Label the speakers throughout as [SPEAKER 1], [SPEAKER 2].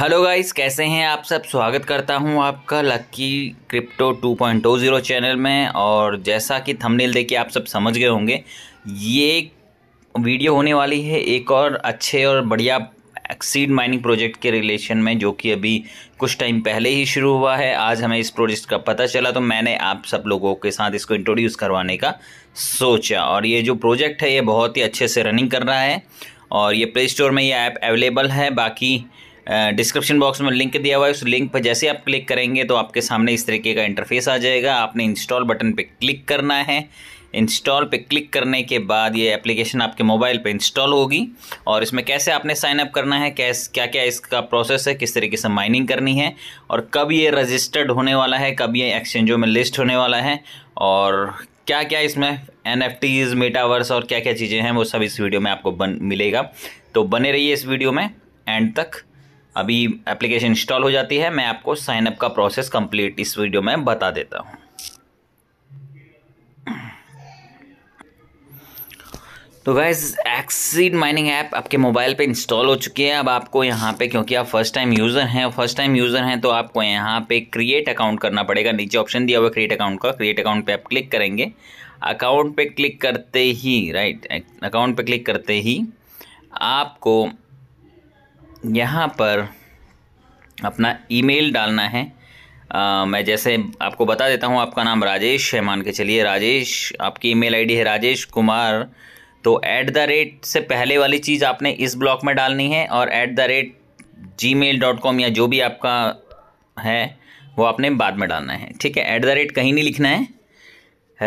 [SPEAKER 1] hello guys कैसे हैं आप सब स्वागत करता हूं आपका लक्की क्रिप्टो 2.0 चैनल में और जैसा कि थंबनेल देखिए आप सब समझ गए होंगे ये वीडियो होने वाली है एक और अच्छे और बढ़िया एक्सीड माइनिंग प्रोजेक्ट के रिलेशन में जो कि अभी कुछ टाइम पहले ही शुरू हुआ है आज हमें इस प्रोजेक्ट का पता चला तो मैंने आप सब लोगों के साथ इसको इंट्रोड्यूस करवाने का सोचा और ये जो प्रोजेक्ट है ये बहुत ही अच्छे से रनिंग कर रहा है और ये प्ले स्टोर में ये ऐप अवेलेबल है बाकी डिस्क्रिप्शन बॉक्स में लिंक दिया हुआ है उस लिंक पर जैसे आप क्लिक करेंगे तो आपके सामने इस तरीके का इंटरफेस आ जाएगा आपने इंस्टॉल बटन पर क्लिक करना है इंस्टॉल पे क्लिक करने के बाद ये एप्लीकेशन आपके मोबाइल पे इंस्टॉल होगी और इसमें कैसे आपने साइन अप करना है कैस क्या क्या इसका प्रोसेस है किस तरीके से माइनिंग करनी है और कब ये रजिस्टर्ड होने वाला है कब ये एक्सचेंजों में लिस्ट होने वाला है और क्या क्या इसमें एन एफ टीज़ मीटावर्स और क्या क्या चीज़ें हैं वो सब इस वीडियो में आपको बन मिलेगा तो बने रहिए इस वीडियो में एंड तक अभी एप्लीकेशन इंस्टॉल हो जाती है मैं आपको साइनअप का प्रोसेस कंप्लीट इस वीडियो में बता देता हूँ तो गैस एक्सीड माइनिंग ऐप आपके मोबाइल पे इंस्टॉल हो चुकी है अब आपको यहाँ पे क्योंकि आप फर्स्ट टाइम यूज़र हैं फर्स्ट टाइम यूज़र हैं तो आपको यहाँ पे क्रिएट अकाउंट करना पड़ेगा नीचे ऑप्शन दिया हुआ क्रिएट अकाउंट का क्रिएट अकाउंट पे आप क्लिक करेंगे अकाउंट पे क्लिक करते ही राइट अकाउंट पे क्लिक करते ही आपको यहाँ पर अपना ईमेल डालना है आ, मैं जैसे आपको बता देता हूँ आपका नाम राजेश है मान के चलिए राजेश आपकी ईमेल आईडी है राजेश कुमार तो ऐट द रेट से पहले वाली चीज़ आपने इस ब्लॉक में डालनी है और at the rate Gmail dot com या जो भी आपका है वो आपने बाद में डालना है ठीक है ऐट द रेट कहीं नहीं लिखना है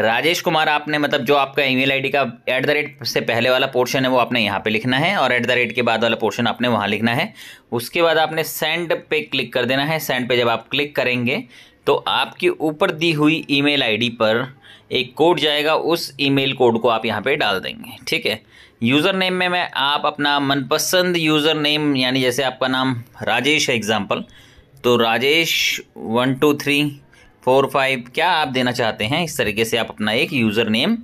[SPEAKER 1] राजेश कुमार आपने मतलब जो आपका ईमेल आईडी का एट द रेट से पहले वाला पोर्शन है वो आपने यहाँ पे लिखना है और एट द रेट के बाद वाला पोर्शन आपने वहाँ लिखना है उसके बाद आपने सेंड पे क्लिक कर देना है सेंड पे जब आप क्लिक करेंगे तो आपकी ऊपर दी हुई ईमेल आईडी पर एक कोड जाएगा उस ईमेल कोड को आप यहाँ पे डाल देंगे ठीक है यूज़र नेम में मैं आप अपना मनपसंद यूज़र नेम यानी जैसे आपका नाम राजेश है एग्ज़ाम्पल तो Rajesh one two three four five क्या आप देना चाहते हैं इस तरीके से आप अपना एक यूज़र नेम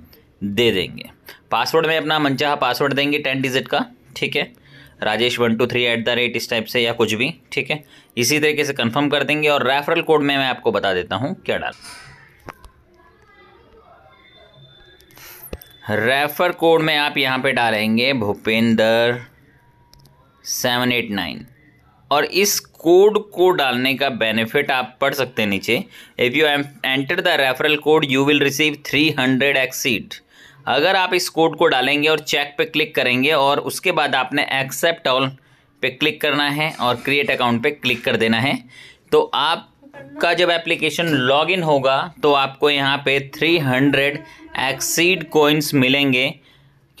[SPEAKER 1] दे देंगे पासवर्ड में अपना मनचाहा पासवर्ड देंगे टेन डिजिट का ठीक है Rajesh one two three at the rate इस टाइप से या कुछ भी ठीक है इसी तरीके से कंफर्म कर देंगे और रेफरल कोड में मैं आपको बता देता हूँ क्या डाल रेफर कोड में आप यहाँ पे डालेंगे भूपेंद्र सेवन एट नाइन और इस कोड को डालने का बेनिफिट आप पढ़ सकते हैं नीचे if you enter the referral code you will receive three hundred exceed अगर आप इस कोड को डालेंगे और चेक पे क्लिक करेंगे और उसके बाद आपने एक्सेप्ट ऑल पे क्लिक करना है और क्रिएट अकाउंट पे क्लिक कर देना है तो आपका जब एप्लीकेशन लॉग इन होगा तो आपको यहाँ पे 300 हंड्रेड एक्सीड कोइंस मिलेंगे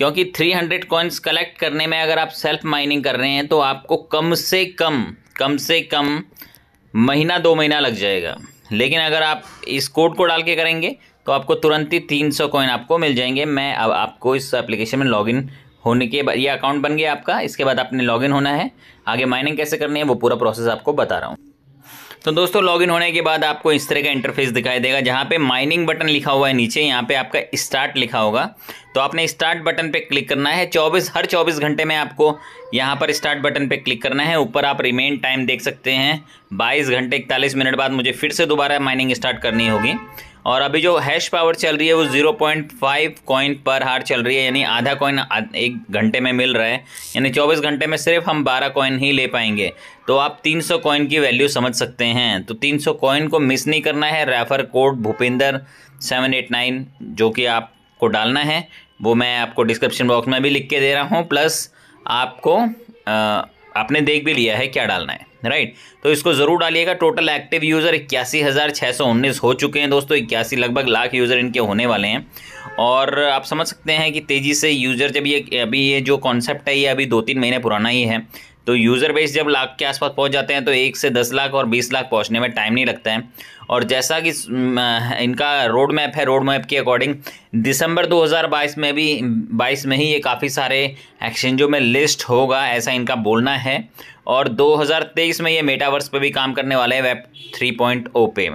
[SPEAKER 1] क्योंकि 300 कॉइन्स कलेक्ट करने में अगर आप सेल्फ माइनिंग कर रहे हैं तो आपको कम से कम कम से कम महीना दो महीना लग जाएगा लेकिन अगर आप इस कोड को डाल के करेंगे तो आपको तुरंत ही तीन सौ कॉइन आपको मिल जाएंगे मैं अब आपको इस एप्लीकेशन में लॉगिन होने के बाद ये अकाउंट बन गया आपका इसके बाद आपने लॉगिन होना है आगे माइनिंग कैसे करनी है वो पूरा प्रोसेस आपको बता रहा हूँ तो दोस्तों लॉगिन होने के बाद आपको इस तरह का इंटरफेस दिखाई देगा जहाँ पे माइनिंग बटन लिखा हुआ है नीचे यहाँ पे आपका स्टार्ट लिखा होगा तो आपने स्टार्ट बटन पे क्लिक करना है 24 हर 24 घंटे में आपको यहाँ पर स्टार्ट बटन पे क्लिक करना है ऊपर आप रिमेन टाइम देख सकते हैं 22 घंटे इकतालीस मिनट बाद मुझे फिर से दोबारा माइनिंग स्टार्ट करनी होगी और अभी जो हैश पावर चल रही है वो 0.5 कॉइन पर हार चल रही है यानी आधा कॉइन एक घंटे में मिल रहा है यानी 24 घंटे में सिर्फ हम 12 कॉइन ही ले पाएंगे तो आप 300 कॉइन की वैल्यू समझ सकते हैं तो 300 कॉइन को मिस नहीं करना है refer code Bhupinder seven eight nine जो कि आपको डालना है वो मैं आपको डिस्क्रिप्शन बॉक्स में भी लिख के दे रहा हूँ प्लस आपको आ, आपने देख भी लिया है क्या डालना है राइट तो इसको ज़रूर डालिएगा टोटल एक्टिव यूज़र इक्यासी हज़ार छः सौ उन्नीस हो चुके हैं दोस्तों इक्यासी लगभग लाख यूज़र इनके होने वाले हैं और आप समझ सकते हैं कि तेज़ी से यूज़र जब ये अभी ये जो कॉन्सेप्ट है ये अभी दो तीन महीने पुराना ही है तो यूज़र बेस जब लाख के आसपास पहुंच जाते हैं तो एक से दस लाख और बीस लाख पहुंचने में टाइम नहीं लगता है और जैसा कि इनका रोड मैप है रोड मैप के अकॉर्डिंग दिसंबर 2022 में भी 22 में ही ये काफ़ी सारे एक्सचेंजों में लिस्ट होगा ऐसा इनका बोलना है और 2023 में ये मेटावर्स पर भी काम करने वाले हैं वेब 3.0 पे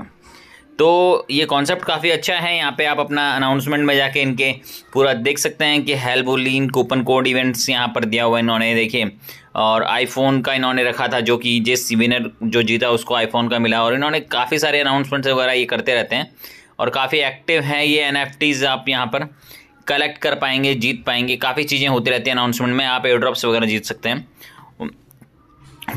[SPEAKER 1] तो ये कॉन्सेप्ट काफ़ी अच्छा है यहाँ पे आप अपना अनाउंसमेंट में जाके इनके पूरा देख सकते हैं कि हेल्प बुलिन कूपन कोड इवेंट्स यहाँ पर दिया हुआ है इन्होंने देखिए और आईफोन का इन्होंने रखा था जो कि जिस विनर जो जीता उसको आईफोन का मिला और इन्होंने काफ़ी सारे अनाउंसमेंट्स वगैरह ये करते रहते हैं और काफ़ी एक्टिव हैं ये एन आप यहाँ पर कलेक्ट कर पाएंगे जीत पाएंगे काफ़ी चीज़ें होती रहती हैं अनाउंसमेंट में आप एयड्रॉप्स वगैरह जीत सकते हैं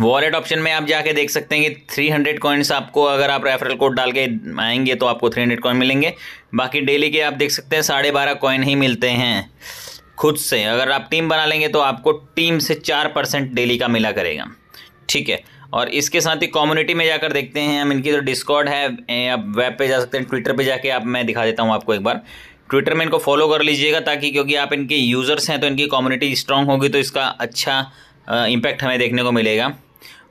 [SPEAKER 1] वॉलेट ऑप्शन में आप जाके देख सकते हैं कि 300 हंड्रेड कॉइन्स आपको अगर आप रेफरल कोड डाल के आएंगे तो आपको 300 हंड्रेड कॉइन मिलेंगे बाकी डेली के आप देख सकते हैं साढ़े बारह कॉइन ही मिलते हैं खुद से अगर आप टीम बना लेंगे तो आपको टीम से चार परसेंट डेली का मिला करेगा ठीक है और इसके साथ ही कम्युनिटी में जाकर देखते हैं हम इनकी जो तो डिस्कॉर्ड है आप वेब पे जा सकते हैं ट्विटर पे जाके आप मैं दिखा देता हूँ आपको एक बार ट्विटर में इनको फॉलो कर लीजिएगा ताकि क्योंकि आप इनके यूज़र्स हैं तो इनकी कम्युनिटी स्ट्रॉन्ग होगी तो इसका अच्छा इम्पैक्ट हमें देखने को मिलेगा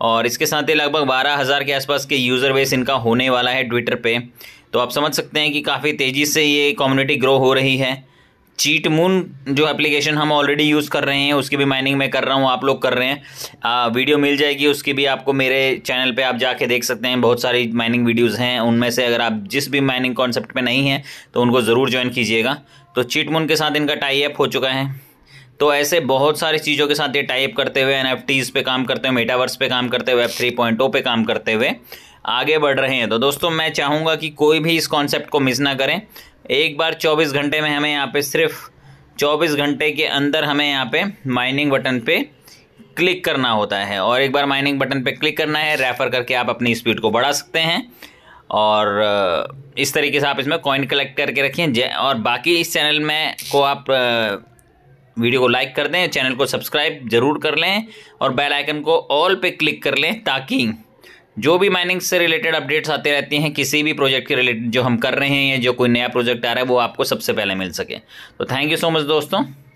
[SPEAKER 1] और इसके साथ ही लगभग बारह हज़ार के आसपास के यूज़र बेस इनका होने वाला है ट्विटर पे तो आप समझ सकते हैं कि काफ़ी तेज़ी से ये कम्युनिटी ग्रो हो रही है चीट मून जो एप्लीकेशन हम ऑलरेडी यूज़ कर रहे हैं उसकी भी माइनिंग मैं कर रहा हूँ आप लोग कर रहे हैं आ, वीडियो मिल जाएगी उसकी भी आपको मेरे चैनल पे आप जाके देख सकते हैं बहुत सारी माइनिंग वीडियोस हैं उनमें से अगर आप जिस भी माइनिंग कॉन्सेप्ट में नहीं हैं तो उनको ज़रूर ज्वाइन कीजिएगा तो चीट मून के साथ इनका टाई अप हो चुका है तो ऐसे बहुत सारी चीज़ों के साथ ये टाइप करते हुए एन पे काम करते हुए मेटावर्स पर काम करते हुए वेब थ्री पॉइंट काम करते हुए आगे बढ़ रहे हैं तो दोस्तों मैं चाहूँगा कि कोई भी इस कॉन्सेप्ट को मिस ना करें एक बार 24 घंटे में हमें यहाँ पे सिर्फ 24 घंटे के अंदर हमें यहाँ पे माइनिंग बटन पे क्लिक करना होता है और एक बार माइनिंग बटन पे क्लिक करना है रेफ़र करके आप अपनी स्पीड को बढ़ा सकते हैं और इस तरीके से आप इसमें कॉइन कलेक्ट करके रखें और बाकी इस चैनल में को आप वीडियो को लाइक कर दें चैनल को सब्सक्राइब ज़रूर कर लें और बेल आइकन को ऑल पे क्लिक कर लें ताकि जो भी माइनिंग से रिलेटेड अपडेट्स आते रहते हैं किसी भी प्रोजेक्ट के रिलेटेड जो हम कर रहे हैं या जो कोई नया प्रोजेक्ट आ रहा है वो आपको सबसे पहले मिल सके तो थैंक यू सो मच दोस्तों